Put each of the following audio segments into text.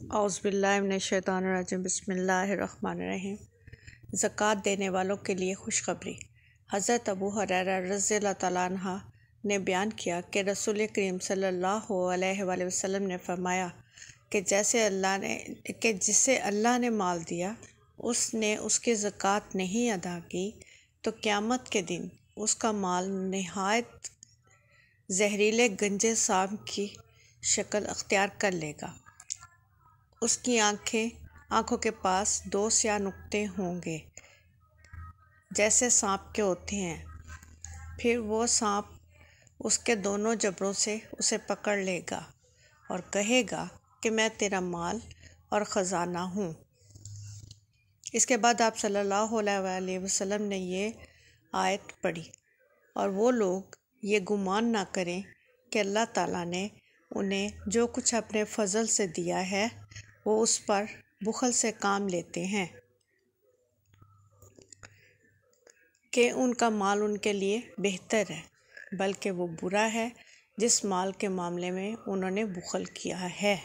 अज़बिल्लाशैतरजम बसमीम ज़क़़त देने वालों के लिए खुशखबरी हज़रत अबू हर रज़ी तह ने बयान किया कि रसुल करीम सल्लल्लाहु वसम ने फरमाया कि जैसे अल्लाह ने कि जिसे अल्लाह ने माल दिया उसने उसकी ज़क़़त नहीं अदा की तो क़्यामत के दिन उसका माल नहायत जहरीले गंजे शाम की शक्ल अख्तियार कर लेगा उसकी आंखें आंखों के पास दो स्या नुक्ते होंगे जैसे सांप के होते हैं फिर वो सांप उसके दोनों जबड़ों से उसे पकड़ लेगा और कहेगा कि मैं तेरा माल और ख़जाना हूँ इसके बाद आप सल्लल्लाहु अलैहि वसल्लम ने ये आयत पढ़ी और वो लोग ये गुमान ना करें कि अल्लाह ताला ने उन्हें जो कुछ अपने फजल से दिया है वो उस पर बुखल से काम लेते हैं कि उनका माल उनके लिए बेहतर है बल्कि वो बुरा है जिस माल के मामले में उन्होंने बुखल किया है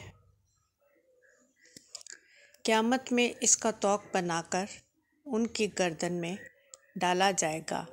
क़्यामत में इसका तोक बनाकर उनकी गर्दन में डाला जाएगा